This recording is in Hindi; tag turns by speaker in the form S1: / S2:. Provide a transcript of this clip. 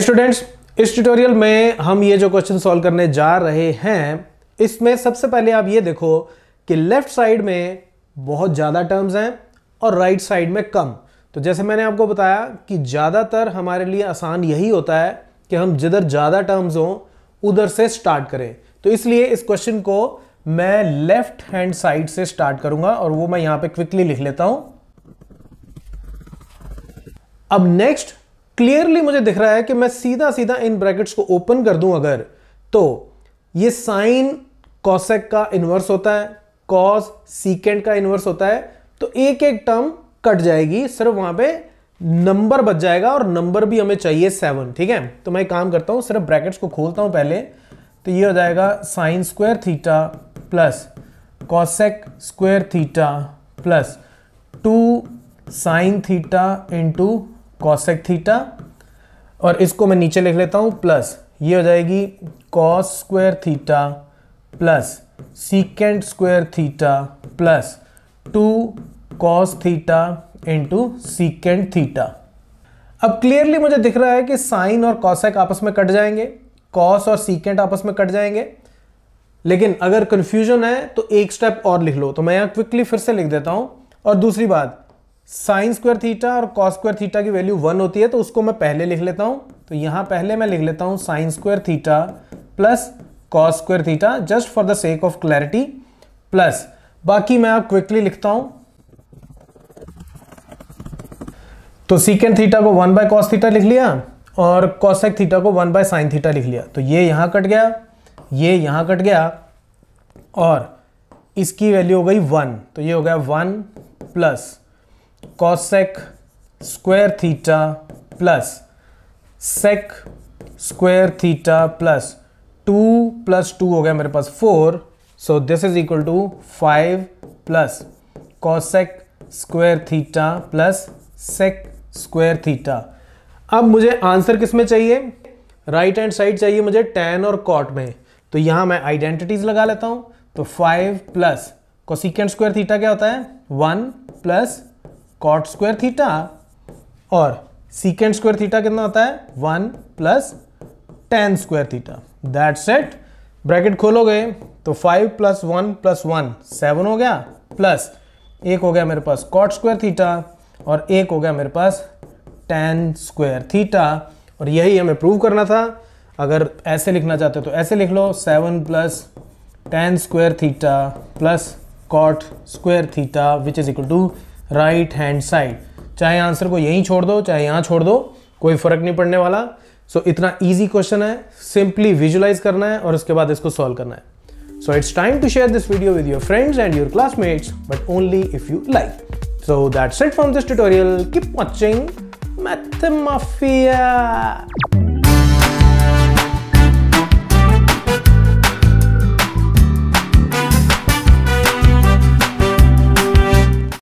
S1: स्टूडेंट्स इस ट्यूटोरियल में हम ये जो क्वेश्चन सॉल्व करने जा रहे हैं इसमें सबसे पहले आप ये देखो कि लेफ्ट साइड में बहुत ज़्यादा टर्म्स हैं और राइट right साइड में कम तो जैसे मैंने आपको बताया कि ज़्यादातर हमारे लिए आसान यही होता है कि हम जिधर ज़्यादा टर्म्स हों उधर से स्टार्ट करें तो इसलिए इस क्वेश्चन को मैं लेफ्ट हैंड साइड से स्टार्ट करूंगा और वो मैं यहां पे क्विकली लिख लेता हूं अब नेक्स्ट क्लियरली मुझे दिख रहा है कि मैं सीधा सीधा इन ब्रैकेट्स को ओपन कर दूं अगर तो ये साइन कॉसेक का इन्वर्स होता है कॉस सीकेंड का इन्वर्स होता है तो एक एक टर्म कट जाएगी सिर्फ वहां पे नंबर बच जाएगा और नंबर भी हमें चाहिए सेवन ठीक है तो मैं काम करता हूं सिर्फ ब्रैकेट्स को खोलता हूं पहले तो ये हो जाएगा sine square theta plus cosec square theta plus two sine theta into cosec theta और इसको मैं नीचे लिख लेता हूँ प्लस ये हो जाएगी cos square theta plus secant square theta plus two cos theta into secant theta अब क्लियरली मुझे दिख रहा है कि साइन और कॉसेक आपस में कट जाएंगे कॉस और सीकेंट आपस में कट जाएंगे लेकिन अगर कन्फ्यूजन है तो एक स्टेप और लिख लो तो मैं यहाँ क्विकली फिर से लिख देता हूँ और दूसरी बात साइन स्क्वायर थीटा और कॉस स्क्वायर थीटा की वैल्यू वन होती है तो उसको मैं पहले लिख लेता हूं तो यहां पहले मैं लिख लेता हूं sine square theta plus cos square theta just for the sake of clarity plus बाकी मैं आप क्विकली लिखता हूं तो सीकेंड थीटा को वन बाय कॉस थीटा लिख लिया और कॉसेक थीटा को वन बाय साइन थीटा लिख लिया तो ये यहां कट गया ये यहां कट गया और इसकी वैल्यू हो गई वन तो ये हो गया one plus cosec square theta plus sec square theta plus two plus two हो गया मेरे पास four so this is equal to five plus cosec square theta plus sec square theta अब मुझे आंसर किस में चाहिए राइट हैंड साइड चाहिए मुझे टेन और कॉट में तो यहां मैं आइडेंटिटीज लगा लेता हूँ तो five plus cosecant square theta क्या होता है one plus cot square theta और सीकेंड स्क्वायर थीटा कितना होता है one plus tan square theta that set bracket खोलोगे तो five plus one plus one seven हो गया प्लस एक हो गया मेरे पास कॉट स्क्वायर थीटा और एक हो गया मेरे पास टेन स्क्वायर थीटा और यही हमें प्रूव करना था अगर ऐसे लिखना चाहते हो तो ऐसे लिख लो seven plus tan square theta plus cot square theta which is equal to right hand side चाहे आंसर को यहीं छोड़ दो चाहे यहाँ छोड़ दो कोई फर्क नहीं पड़ने वाला सो so, इतना ईजी क्वेश्चन है सिंपली विजुलाइज करना है और उसके बाद इसको सॉल्व करना है so it's time to share this video with your friends and your classmates but only if you like so that's it from this tutorial keep watching मैथमाफिया